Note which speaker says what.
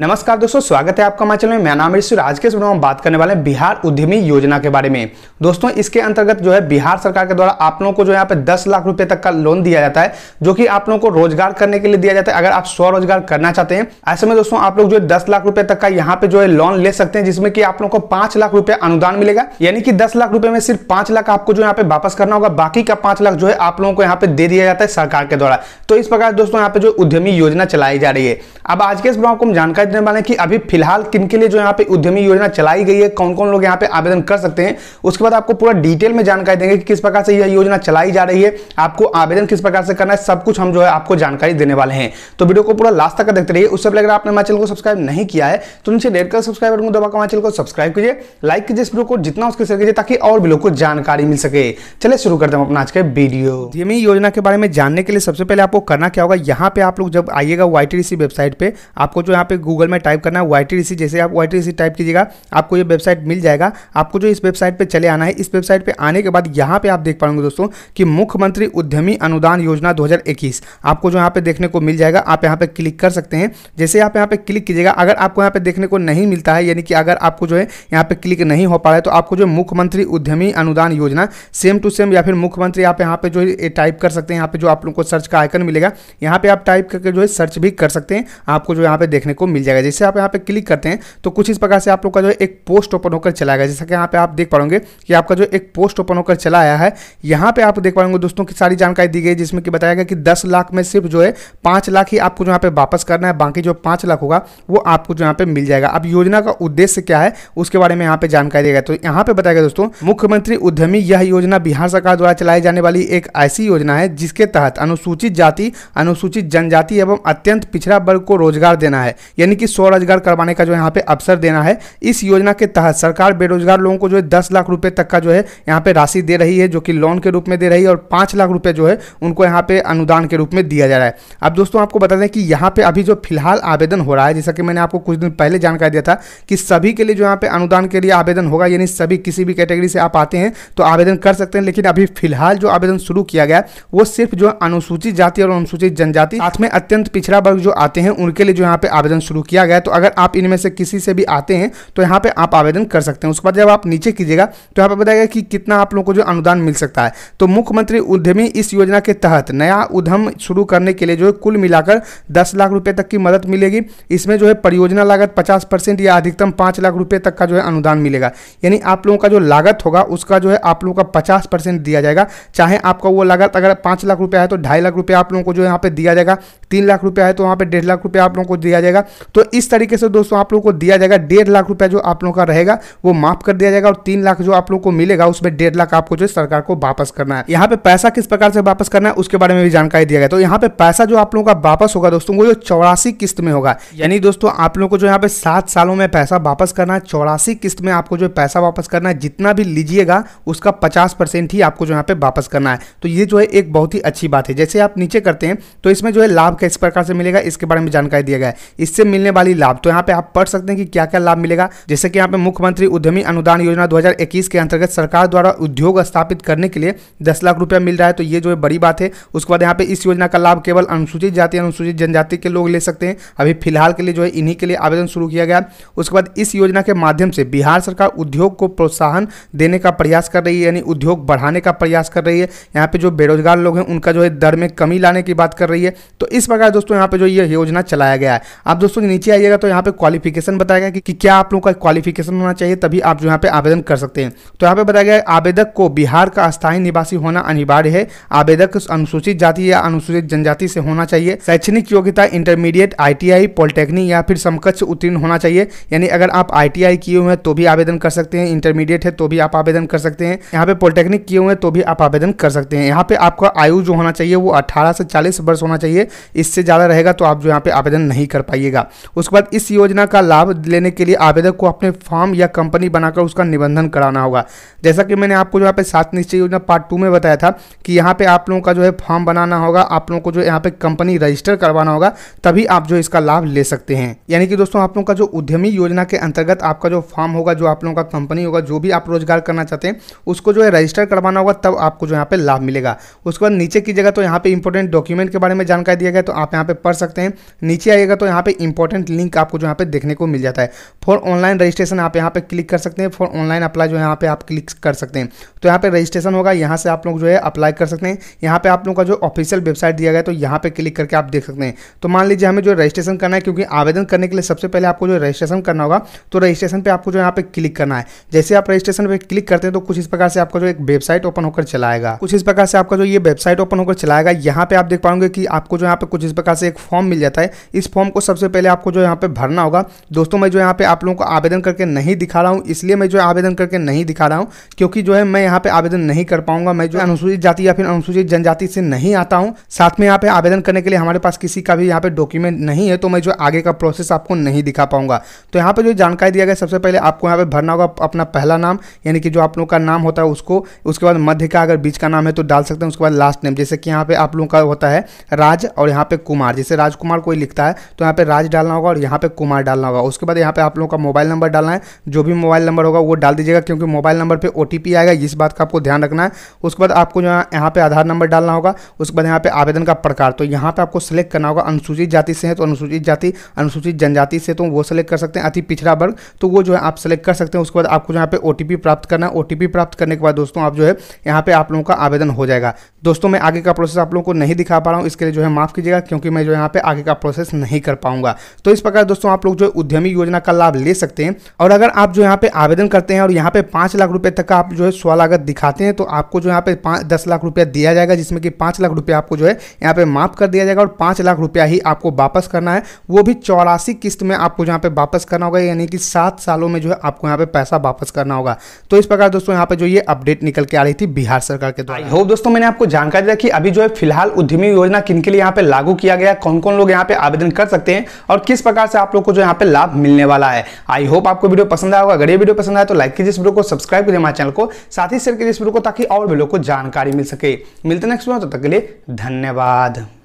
Speaker 1: नमस्कार दोस्तों स्वागत है आपका माचल में मैं नाम ऋषि आज के वीडियो में बात करने वाले हैं बिहार उद्यमी योजना के बारे में दोस्तों इसके अंतर्गत जो है बिहार सरकार के द्वारा आप लोगों को जो यहाँ पे 10 लाख रुपए तक का लोन दिया जाता है जो कि आप लोगों को रोजगार करने के लिए दिया जाता है अगर आप स्वरोजगार करना चाहते हैं ऐसे में दोस्तों आप लोग जो है दस लाख रुपए तक का यहाँ पे जो है लोन ले सकते हैं जिसमें कि आप लोग को पांच लाख रुपए अनुदान मिलेगा यानी कि दस लाख रुपए में सिर्फ पांच लाख आपको जो यहाँ पे वापस करना होगा बाकी का पांच लाख जो है आप लोगों को यहाँ पे दे दिया जाता है सरकार के द्वारा तो इस प्रकार दोस्तों यहाँ पे जो उद्यमी योजना चलाई जा रही है अब आज के इस ब्लॉक को हम जानकारी देने वाले हैं कि अभी फिलहाल किन के लिए जो यहाँ पे उद्यमी योजना चलाई गई है कौन कौन लोग यहाँ पे आवेदन कर सकते हैं उसके बाद आपको पूरा डिटेल में जानकारी देंगे कि किस प्रकार से यह योजना चलाई जा रही है आपको आवेदन किस प्रकार से करना है सब कुछ हम जो है आपको जानकारी देने वाले हैं तो वीडियो को पूरा लास्ट तक देखते रहिए उससे पहले अगर आपने हमारे चैनल को सब्सक्राइब नहीं किया है तो नीचे रेड कलर सब्सक्राइब बटन को दबाकर हमारे चैनल को सब्सक्राइब कीजिए लाइक कीजिए इस वीडियो को जितना उसके शेयर कीजिए ताकि और भी लोग को जानकारी मिल सके चले शुरू करते हैं अपना आज का वीडियो उद्यमी योजना के बारे में जानने के लिए सबसे पहले आपको करना क्या होगा यहाँ पे आप लोग जब आइएगा वाई वेबसाइट पे आपको जो यहाँ पे गूगल में टाइप करना है वाई जैसे आप वाई टाइप कीजिएगा आपको ये वेबसाइट मिल जाएगा आपको जो इस वेबसाइट पर चले आना है इस वेबसाइट पर आने के बाद यहाँ पर आप देख पाएंगे दोस्तों कि मुख्यमंत्री उद्यमी अनुदान योजना दो आपको जो यहाँ पे देखने को मिल जाएगा आप यहाँ पे क्लिक कर सकते हैं जैसे आप यहाँ पे क्लिक कीजिएगा अगर आपको यहाँ पे देखने को नहीं मिलता है यानी कि अगर आपको जो है यहाँ पे क्लिक नहीं हो पा रहा है तो आपको जो मुख्यमंत्री उद्यमी अनुदान योजना सेम टू सेम या फिर मुख्यमंत्री आप यहाँ पे जो है टाइप कर सकते हैं यहाँ पे जो आप लोग को सर्च का आयकन मिलेगा यहाँ पे आप टाइप करके जो है सर्च भी कर सकते हैं आपको जो यहाँ पे देखने को मिल जाएगा जैसे आप यहाँ पे क्लिक करते हैं तो कुछ इस प्रकार से आप लोग का जो एक पोस्ट ओपन होकर चला गया जैसा कि यहाँ पे आप देख पाओगे कि आपका जो एक पोस्ट ओपन होकर चला आया है यहाँ पे आप देख पाओगे दोस्तों की सारी जानकारी दी गई जिसमें कि बताया गया कि दस लाख में सिर्फ जो है पाँच लाख ही आपको जो यहाँ पे वापस करना है बाकी जो पाँच लाख होगा वो आपको जो यहाँ पे मिल जाएगा अब योजना का उद्देश्य क्या है उसके बारे में यहाँ पे जानकारी देगा तो यहाँ पे बताया गया दोस्तों मुख्यमंत्री उद्यमी यह योजना बिहार सरकार द्वारा चलाई जाने वाली एक ऐसी योजना है जिसके तहत अनुसूचित जाति अनुसूचित जनजाति एवं अत्यंत पिछड़ा वर्ग को रोजगार देना है यानी यानी कि स्वरोजगार करवाने का जो यहाँ पे अवसर देना है इस योजना के तहत सरकार बेरोजगार लोगों को जो है दस लाख रुपये तक का जो है यहाँ पे राशि दे रही है जो कि लोन के रूप में दे रही है और पाँच लाख रुपये जो है उनको यहाँ पे अनुदान के रूप में दिया जा रहा है अब दोस्तों आपको बता दें कि यहाँ पे अभी जो फिलहाल आवेदन हो रहा है जैसा कि मैंने आपको कुछ दिन पहले जानकारी दिया था कि सभी के लिए जो यहाँ पे अनुदान के लिए आवेदन होगा यानी सभी किसी भी कैटेगरी से आप आते हैं तो आवेदन कर सकते हैं लेकिन अभी फिलहाल जो आवेदन शुरू किया गया वो सिर्फ जो अनुसूचित जाति और अनुसूचित जनजाति साथ में अत्यंत पिछड़ा वर्ग जो आते हैं उनके लिए जो यहाँ पे आवेदन शुरू किया गया तो अगर आप इनमें से किसी से भी आते हैं तो यहाँ पर आप आवेदन कर सकते हैं उसके बाद जब आप नीचे कीजिएगा तो यहाँ पर बताएगा कि कितना आप लोगों को जो अनुदान मिल सकता है तो मुख्यमंत्री उद्यमी इस योजना के तहत नया उद्यम शुरू करने के लिए जो है कुल मिलाकर दस लाख रुपये तक की मदद मिलेगी इसमें जो है परियोजना लागत पचास परसेंट या अधिकतम पाँच लाख रुपये तक का जो है अनुदान मिलेगा यानी आप लोगों का जो लागत होगा उसका जो है आप लोगों का पचास परसेंट दिया जाएगा चाहे आपका वो लागत अगर पाँच लाख रुपया है तो ढाई लाख रुपया आप लोगों को जो यहाँ पे दिया जाएगा तीन लाख रुपया है तो वहाँ पे डेढ़ लाख रुपया आप लोगों को दिया जाएगा तो इस तरीके से दोस्तों आप लोगों को दिया जाएगा डेढ़ लाख रुपया जो आप लोगों का रहेगा वो माफ कर दिया जाएगा और तीन लाख जो आप लोगों को मिलेगा उसमें डेढ़ लाख आपको जो सरकार को वापस करना है यहाँ पे पैसा किस प्रकार से वापस करना है उसके बारे में भी जानकारी दिया गया तो यहाँ पे पैसा जो आप लोगों का वापस होगा दोस्तों वो जो चौरासी किस्त में होगा यानी दोस्तों आप लोगों को जो यहाँ पे सात सालों में पैसा वापस करना है चौरासी किस्त में आपको जो पैसा वापस करना है जितना भी लीजिएगा उसका पचास परसेंट ही आपको जो यहाँ पे वापस करना है तो ये जो है एक बहुत ही अच्छी बात है जैसे आप नीचे करते हैं तो इसमें जो है लाभ किस प्रकार से मिलेगा इसके बारे में जानकारी दिया गया है इससे मिलने मिलने वाली लाभ तो यहाँ पे आप पढ़ सकते हैं कि क्या क्या लाभ मिलेगा जैसे कि यहाँ पे मुख्यमंत्री उद्यमी अनुदान योजना 2021 के अंतर्गत सरकार द्वारा उद्योग स्थापित करने के लिए दस लाख रुपया मिल रहा है तो ये जो है बड़ी बात है उसके बाद यहाँ पे इस योजना का लाभ केवल अनुसूचित जाति अनुसूचित जनजाति के लोग ले सकते हैं अभी फिलहाल के लिए जो है इन्हीं के लिए आवेदन शुरू किया गया उसके बाद इस योजना के माध्यम से बिहार सरकार उद्योग को प्रोत्साहन देने का प्रयास कर रही है यानी उद्योग बढ़ाने का प्रयास कर रही है यहाँ पे जो बेरोजगार लोग हैं उनका जो है दर में कमी लाने की बात कर रही है तो इस प्रकार दोस्तों यहाँ पे जो ये योजना चलाया गया है आप दोस्तों नीचे आइएगा तो यहाँ पे क्वालिफिकेशन बताएगा कि, कि क्या आप लोगों का क्वालिफिकेशन होना चाहिए तभी आप जो यहाँ पे आवेदन कर सकते हैं तो यहाँ पे बताया गया आवेदक को बिहार का स्थायी निवासी होना अनिवार्य है आवेदक अनुसूचित जाति या अनुसूचित जनजाति से होना चाहिए शैक्षणिक योग्यता इंटरमीडिएट आई पॉलिटेक्निक या फिर समकक्ष उत्तीर्ण होना चाहिए यानी अगर आप आई किए हुए हैं तो भी आवेदन कर सकते हैं इंटरमीडिएट है तो भी आप आवेदन कर सकते हैं यहाँ पे पॉलिटेक्निक किए हुए हैं तो भी आप आवेदन कर सकते हैं यहाँ पे आपका आयु जो होना चाहिए वो अठारह से चालीस वर्ष होना चाहिए इससे ज़्यादा रहेगा तो आप जो यहाँ पे आवेदन नहीं कर पाइएगा उसके बाद इस योजना का लाभ लेने के लिए आवेदक को अपने फॉर्म या कंपनी बनाकर उसका निबंधन कराना होगा जैसा कि मैंने आपको जो यहाँ पे सात निश्चय योजना पार्ट टू में बताया था कि यहाँ पे आप लोगों का जो है फॉर्म बनाना होगा आप लोगों को जो यहाँ पे कंपनी रजिस्टर करवाना होगा तभी आप जो इसका लाभ ले सकते हैं यानी कि दोस्तों आप लोगों का जो उद्यमी योजना के अंतर्गत आपका जो फॉर्म होगा जो आप लोगों का कंपनी होगा जो भी आप रोजगार करना चाहते हैं उसको जो है रजिस्टर करवाना होगा तब आपको जो यहाँ पे लाभ मिलेगा उसके बाद नीचे की जगह तो यहाँ पे इंपॉर्टेंट डॉक्यूमेंट के बारे में जानकारी दिया गया तो आप यहाँ पे पढ़ सकते हैं नीचे आएगा तो यहाँ पे इंपोर्ट इंपॉर्टेंट लिंक आपको जो यहाँ पे देखने को मिल जाता है फॉर ऑनलाइन रजिस्ट्रेशन आप यहाँ पे क्लिक कर सकते हैं फॉर ऑनलाइन अप्लाई जो है यहाँ पे आप क्लिक कर सकते हैं तो यहाँ पे रजिस्ट्रेशन होगा यहाँ से आप लोग जो है अप्लाई कर सकते हैं यहाँ पे आप लोगों का जो ऑफिशियल वेबसाइट दिया गया तो यहाँ पे क्लिक करके आप देख सकते हैं तो मान लीजिए हमें जो रजिस्ट्रेशन करना है क्योंकि आवेदन करने के लिए सबसे पहले आपको जो रजिस्ट्रेशन करना होगा तो रजिस्ट्रेशन पर आपको जो यहाँ पे क्लिक करना है जैसे आप रजिस्ट्रेशन पर क्लिक करते हैं तो कुछ इस प्रकार से आपका जो एक वेबसाइट ओपन होकर चलाएगा कुछ इस प्रकार से आपका जो ये वेबसाइट ओपन होकर चलाएगा यहाँ पे आप देख पाओगे कि आपको जो यहाँ पे कुछ इस प्रकार से एक फॉर्म मिल जाता है इस फॉर्म को सबसे पहले आपको जो यहाँ पे भरना होगा दोस्तों मैं जो यहाँ पे आप लोगों को आवेदन करके नहीं दिखा रहा हूँ इसलिए मैं जो आवेदन करके नहीं दिखा रहा हूँ क्योंकि जो है मैं यहाँ पे आवेदन नहीं कर पाऊंगा मैं जो अनुसूचित जाति या फिर अनुसूचित जनजाति से नहीं आता हूँ साथ में यहाँ पे आवेदन करने के लिए हमारे पास किसी का भी यहाँ पे डॉक्यूमेंट नहीं है तो मैं जो आगे का प्रोसेस आपको नहीं दिखा पाऊंगा तो यहाँ पे जो जानकारी दिया गया सबसे पहले आपको यहाँ पे भरना होगा अपना पहला नाम यानी कि जो आप लोगों का नाम होता है उसको उसके बाद मध्य का अगर बीच का नाम है तो डाल सकते हैं उसके बाद लास्ट नेम जैसे कि यहाँ पे आप लोगों का होता है राज और यहाँ पे कुमार जैसे राजकुमार कोई लिखता है तो यहाँ पे राज डाल डालना होगा और यहाँ पे कुमार डालना होगा उसके बाद यहाँ पे आप लोगों का मोबाइल नंबर डालना है जो भी मोबाइल नंबर होगा वो डाल दीजिएगा क्योंकि मोबाइल नंबर पे ओ आएगा इस बात का आपको ध्यान रखना है उसके बाद आपको जो यहाँ पे आधार नंबर डालना होगा उसके बाद यहाँ पे आवेदन का प्रकार तो यहाँ पे आपको सेलेक्ट करना होगा अनुसूचित जाति से है तो अनुसूचित जाति अनुसूचित जनजाति से तो वो सेलेक्ट कर सकते हैं अति पिछड़ा वर्ग तो वो जो है आप सेलेक्ट कर सकते हैं उसके बाद आपको यहाँ पे ओ प्राप्त करना है ओ प्राप्त करने के बाद दोस्तों आप जो है यहाँ पे आप लोगों का आवेदन हो जाएगा दोस्तों मैं आगे का प्रोसेस आप लोगों को नहीं दिखा पा रहा हूँ इसके लिए जो है माफ़ कीजिएगा क्योंकि मैं जो यहाँ पे आगे का प्रोसेस नहीं कर पाऊंगा तो इस प्रकार दोस्तों आप लोग जो उद्यमी योजना का लाभ ले सकते हैं और अगर आप जो यहाँ पे आवेदन करते हैं और यहाँ पे पांच लाख रुपये तक का आप जो है स्वलागत दिखाते हैं तो आपको जो यहाँ पे दस लाख रुपया दिया जाएगा जिसमें कि पांच लाख रुपया आपको जो है यहाँ पे माफ़ कर दिया जाएगा और पांच लाख रुपया ही आपको वापस करना है वो भी चौरासी किस्त में आपको जहाँ पे वापस करना होगा यानी कि सात सालों में जो है आपको यहाँ पे पैसा वापस करना होगा तो इस प्रकार दोस्तों यहाँ पे जो ये अपडेट निकल के आ रही थी बिहार सरकार के द्वारा हो होप दोस्तों मैंने आपको जानकारी रखी अभी जो है फिलहाल उद्यमी योजना किन के लिए यहाँ पे लागू किया गया कौन कौन लोग यहाँ पे आवेदन कर सकते हैं और किस प्रकार से आप लोग को जो यहाँ पे लाभ मिलने वाला है आई होप आपको वीडियो पसंद आया होगा अगर ये वीडियो पसंद आए तो लाइक कीजिए इस वीडियो को सब्सक्राइब कीजिए हमारे चैनल को साथ ही शेयर कीजिए इस वीडियो को ताकि और भी लोग को जानकारी मिल सके मिलते नेक्स्ट वीडियो तब तो तक के लिए धन्यवाद